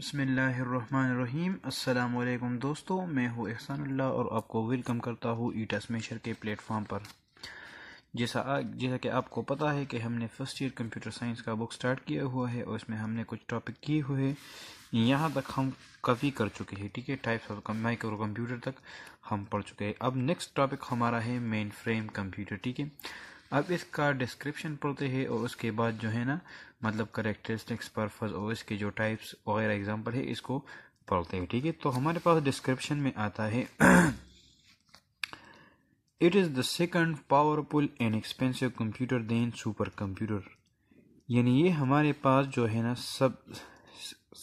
बसमीम् अल्लाम दोस्तों मैं हूँ एहसानुल्लाह और आपको वेलकम करता हूँ ईटस मेशर के प्लेटफॉर्म पर जैसा जैसा कि आपको पता है कि हमने फर्स्ट ईयर कंप्यूटर साइंस का बुक स्टार्ट किया हुआ है और इसमें हमने कुछ टॉपिक किए हुए हैं यहाँ तक हम कभी कर चुके हैं ठीक है टाइप्स ऑफ माइक्रो कंप्यूटर तक हम पढ़ चुके हैं अब नेक्स्ट टॉपिक हमारा है मेन फ्रेम कंप्यूटर ठीक है अब इसका डिस्क्रिप्शन पढ़ते हैं और उसके बाद जो है ना मतलब करेक्टरिस्टिक्स पर्पज़ और इसके जो टाइप्स वगैरह एग्जाम्पल है इसको पढ़ते हैं ठीक है तो हमारे पास डिस्क्रिप्शन में आता है it is the second powerful and expensive computer then super computer यानी ये हमारे पास जो है ना सब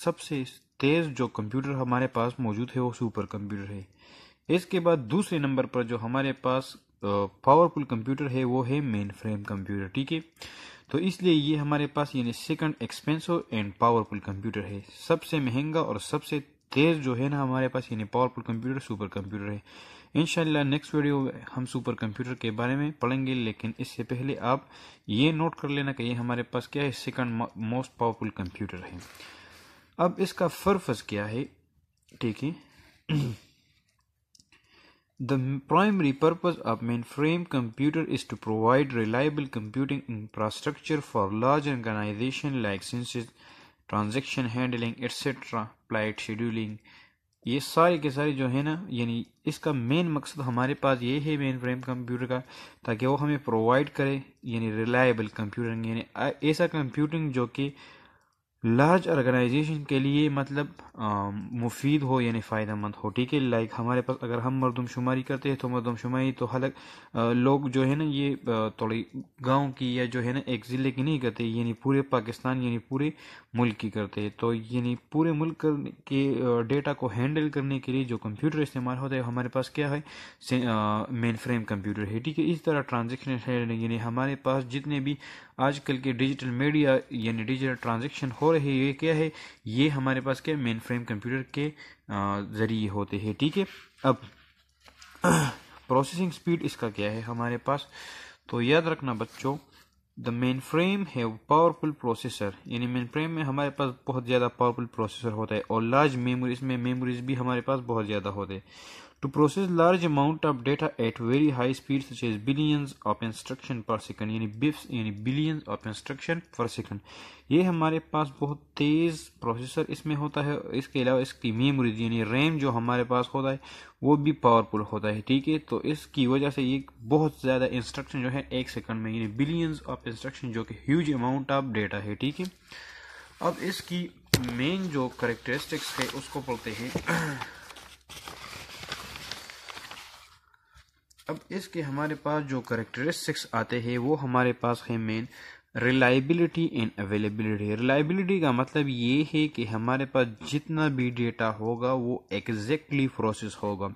सबसे तेज़ जो कंप्यूटर हमारे पास मौजूद है वो सुपर कंप्यूटर है इसके बाद दूसरे नंबर पर जो हमारे पास पावरफुल कंप्यूटर है वो है मेन फ्रेम कंप्यूटर ठीक है तो इसलिए ये हमारे पास यानी second expensive and powerful computer है सबसे महंगा और सबसे तेज जो है ना हमारे पास यानी पावरफुल कंप्यूटर सुपर कंप्यूटर है इनशाला नेक्स्ट वीडियो हम सुपर कंप्यूटर के बारे में पढ़ेंगे लेकिन इससे पहले आप ये नोट कर लेना कि ये हमारे पास क्या है सेकंड मोस्ट पावरफुल कंप्यूटर है अब इसका फर्फज क्या है ठीक है The primary purpose of mainframe computer is to provide reliable computing infrastructure for large organizations like census, transaction handling, etc., flight scheduling. ये सारे के सारे जो है ना यानी इसका मेन मकसद हमारे पास ये है मेन फ्रेम कंप्यूटर का ताकि वो हमें प्रोवाइड करे यानी रिलायबल कंप्यूटर यानी ऐसा कंप्यूटिंग जो कि लार्ज ऑर्गेनाइजेशन के लिए मतलब आ, मुफीद हो यानी फ़ायदा मंद हो ठीक है लाइक हमारे पास अगर हम मरदमशुमारी करते हैं तो मरदमशुमारी तो हलक लोग जो है ना ये थोड़ी गांव की या जो है ना एक ज़िले की नहीं करते यानी पूरे पाकिस्तान यानी पूरे मुल्क की करते हैं तो यानी पूरे मुल्क के डेटा को हैंडल करने के लिए जो कंप्यूटर इस्तेमाल होता है हमारे पास क्या है मेन फ्रेम कंप्यूटर है ठीक है इस तरह ट्रांजेक्शन है यानी हमारे पास जितने भी आजकल के डिजिटल मीडिया यानी डिजिटल ट्रांजेक्शन हो स्टोर है ये क्या है ये हमारे पास के मेन फ्रेम कंप्यूटर के ज़रिए होते हैं ठीक है अब प्रोसेसिंग स्पीड इसका क्या है हमारे पास तो याद रखना बच्चों द मेन फ्रेम है पावरफुल प्रोसेसर यानी मेन फ्रेम में हमारे पास बहुत ज़्यादा पावरफुल प्रोसेसर होता है और लार्ज मेमोरीज में मेमोरीज भी हमारे पास बहुत ज़्यादा होते हैं To process large amount of data at very high speed such as billions of instruction per second यानी बिप्स यानी billions of instruction per second ये हमारे पास बहुत तेज़ प्रोसेसर इसमें होता है इसके अलावा इसकी मेमोरी यानी रैम जो हमारे पास होता है वो भी पावरफुल होता है ठीक है तो इसकी वजह से ये बहुत ज़्यादा इंस्ट्रक्शन जो है एक सेकंड में यानी बिलियंस ऑफ इंस्ट्रक्शन जो कि ह्यूज अमाउंट ऑफ डेटा है ठीक है अब इसकी मेन जो करेक्टरिस्टिक्स है उसको पढ़ते हैं अब इसके हमारे पास जो करेक्टरिस्टिक्स आते हैं वो हमारे पास है main reliability and availability reliability का मतलब ये है कि हमारे पास जितना भी डेटा होगा वो एग्जैक्टली प्रोसेस होगा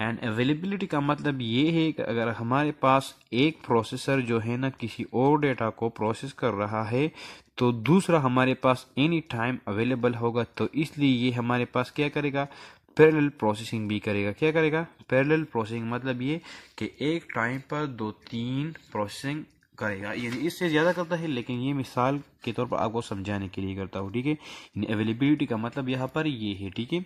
एंड अवेलेबिलिटी का मतलब ये है कि अगर हमारे पास एक प्रोसेसर जो है ना किसी और डेटा को प्रोसेस कर रहा है तो दूसरा हमारे पास एनी टाइम अवेलेबल होगा तो इसलिए ये हमारे पास क्या करेगा पैरेलल प्रोसेसिंग भी करेगा क्या करेगा पैरेलल प्रोसेसिंग मतलब ये कि एक टाइम पर दो तीन प्रोसेसिंग करेगा यानी इससे ज़्यादा करता है लेकिन ये मिसाल के तौर पर आपको समझाने के लिए करता हूँ ठीक है अवेलेबिलिटी का मतलब यहाँ पर ये है ठीक है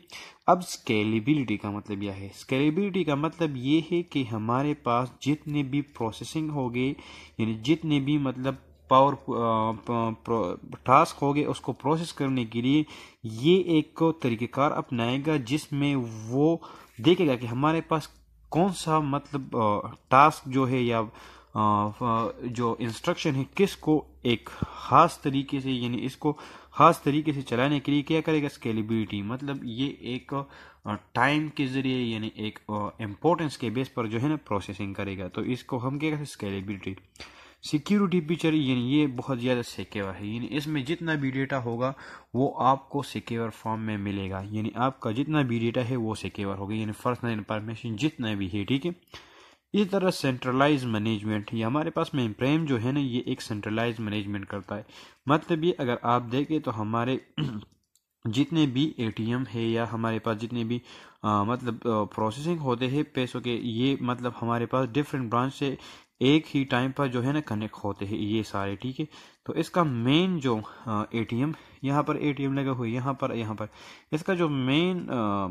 अब स्केलेबिलिटी का मतलब यह है स्केलेबिलिटी का मतलब ये है कि हमारे पास जितने भी प्रोसेसिंग हो गए यानी जितने भी मतलब पावर टास्क हो गए उसको प्रोसेस करने के लिए ये एक तरीक़ेकार अपनाएगा जिसमें वो देखेगा कि हमारे पास कौन सा मतलब टास्क जो है या जो इंस्ट्रक्शन है किसको एक ख़ास तरीके से यानी इसको ख़ास तरीके से चलाने के लिए क्या करेगा स्केलेबिलिटी मतलब ये एक टाइम के ज़रिए यानी एक इम्पोर्टेंस के बेस पर जो है ना प्रोसेसिंग करेगा तो इसको हम क्या कहते हैं स्केलेबिलिटी सिक्योरिटी फीचर यानी ये बहुत ज़्यादा सिक्योर है यानी इसमें जितना भी डेटा होगा वो आपको सिक्योर फॉर्म में मिलेगा यानी आपका जितना भी डेटा है वो सिक्योर होगा यानी पर्सनल इंफॉर्मेशन जितना भी है ठीक है इसी तरह सेंट्रलाइज मैनेजमेंट ये हमारे पास में प्रेम जो है ना ये एक सेंट्रलाइज मैनेजमेंट करता है मतलब ये अगर आप देखें तो हमारे जितने भी एटीएम है या हमारे पास जितने भी आ, मतलब प्रोसेसिंग होते हैं पैसों के ये मतलब हमारे पास डिफरेंट ब्रांच से एक ही टाइम पर जो है ना कनेक्ट होते हैं ये सारे ठीक है तो इसका मेन जो ए टी एम यहाँ पर ए टी एम लगा हुआ है यहाँ पर यहाँ पर इसका जो मेन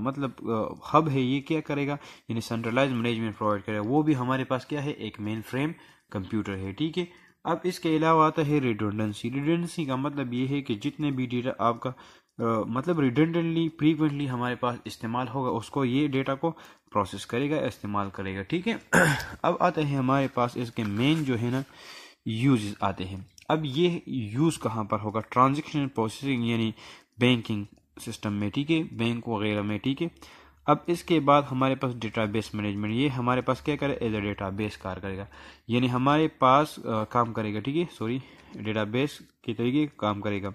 मतलब हब है ये क्या करेगा यानी सेंट्रलाइज मैनेजमेंट प्रोवाइड करेगा वो भी हमारे पास क्या है एक मेन फ्रेम कंप्यूटर है ठीक है अब इसके अलावा आता है रिडोंडेंसी रिडोंडेंसी का मतलब ये है कि जितने भी डेटा आपका आ, मतलब रिडेंडेंटली फ्रीकुंटली हमारे पास इस्तेमाल होगा उसको ये डेटा को प्रोसेस करेगा इस्तेमाल करेगा ठीक है अब आते हैं हमारे पास इसके मेन जो है ना यूजेस आते हैं अब ये यूज़ कहाँ पर होगा ट्रांजेक्शन प्रोसेसिंग यानी बैंकिंग सिस्टम में ठीक है बैंक वगैरह में ठीक है अब इसके बाद हमारे पास डेटाबेस मैनेजमेंट ये हमारे पास क्या करे एज ए बेस कार करेगा यानी हमारे पास आ, काम करेगा ठीक है सॉरी डेटाबेस के तरीके काम करेगा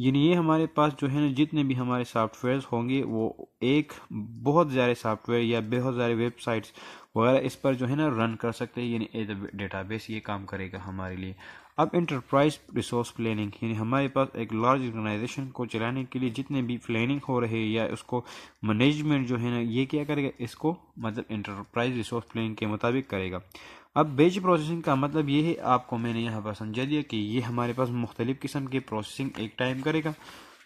यानी ये हमारे पास जो है ना जितने भी हमारे सॉफ्टवेयर होंगे वो एक बहुत सारे सॉफ्टवेयर या बहुत सारे वेबसाइट्स वगैरह इस पर जो है ना रन कर सकते हैं यानी एज डेटाबेस तो ये काम करेगा हमारे लिए अब इंटरप्राइज रिसोर्स प्लानिंग यानी हमारे पास एक लार्ज ऑर्गेनाइजेशन को चलाने के लिए जितने भी प्लानिंग हो रहे या उसको मैनेजमेंट जो है ना ये क्या करेगा इसको मतलब इंटरप्राइज रिसोर्स प्लानिंग के मुताबिक करेगा अब बेच प्रोसेसिंग का मतलब ये है आपको मैंने यहाँ पर समझा दिया कि ये हमारे पास मुख्तलिफ़ किस्म के प्रोसेसिंग एक टाइम करेगा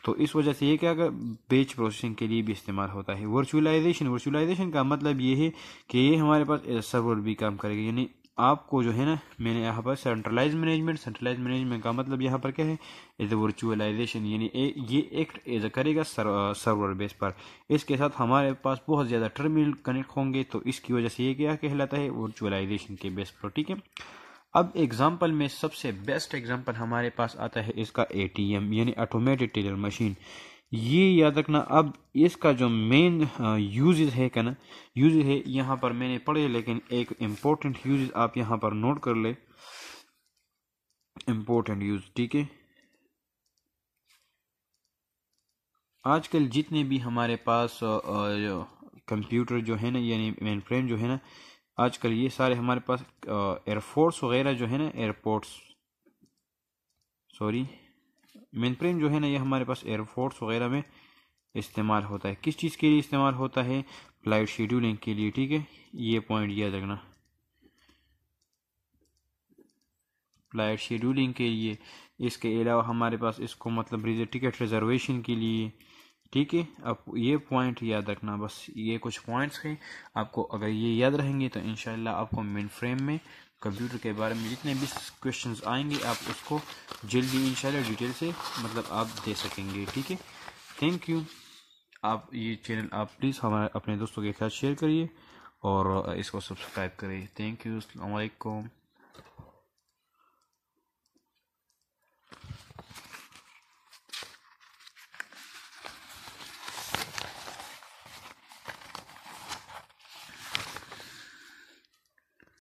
तो इस वजह से ये क्या बेच प्रोसेसिंग के लिए भी इस्तेमाल होता है वर्चुअलाइजेशन वर्चुअलाइजेशन का मतलब ये है कि ये हमारे पास सर्वर भी काम करेगा यानी आपको जो है ना मैंने यहाँ पर सेंट्रलाइज मैनेजमेंट सेंट्रलाइज मैनेजमेंट का मतलब यहाँ पर क्या है एज ए वर्चुअलाइजेशन यानी ये एक्ट एज करेगा सर्वर, सर्वर बेस पर इसके साथ हमारे पास बहुत ज़्यादा टर्मिनल कनेक्ट होंगे तो इसकी वजह से ये क्या कहलाता है वर्चुअलाइजेशन के बेस पर ठीक है अब एग्जाम्पल में सबसे बेस्ट एग्जाम्पल हमारे पास आता है इसका ए यानी ऑटोमेटेड टेलर मशीन ये याद रखना अब इसका जो मेन यूजेज है क्या ना यूजेज है यहाँ पर मैंने पढ़े लेकिन एक इम्पोर्टेंट यूजेज आप यहाँ पर नोट कर ले इम्पोर्टेंट यूज ठीक है आजकल जितने भी हमारे पास कंप्यूटर जो है ना यानी मेन फ्रेम जो है ना आजकल ये सारे हमारे पास एयरफोर्स वगैरह जो है ना एयरपोर्ट्स सॉरी मेन फ्रेम जो है ना ये हमारे पास एयरफोर्स वगैरह में इस्तेमाल होता है किस चीज़ के लिए इस्तेमाल होता है फ्लाइट शेड्यूलिंग के लिए ठीक है ये पॉइंट याद रखना फ्लाइट शेड्यूलिंग के लिए इसके अलावा हमारे पास इसको मतलब टिकट रिजर्वेशन के लिए ठीक है अब ये पॉइंट याद रखना बस ये कुछ पॉइंट्स हैं आपको अगर ये याद रहेंगे तो इनशाला आपको मेन फ्रेम में कंप्यूटर के बारे में जितने भी क्वेश्चंस आएंगे आप उसको जल्दी इंशाल्लाह डिटेल से मतलब आप दे सकेंगे ठीक है थैंक यू आप ये चैनल आप प्लीज़ हमारे अपने दोस्तों के साथ शेयर करिए और इसको सब्सक्राइब करिए थैंक यू अलैक्म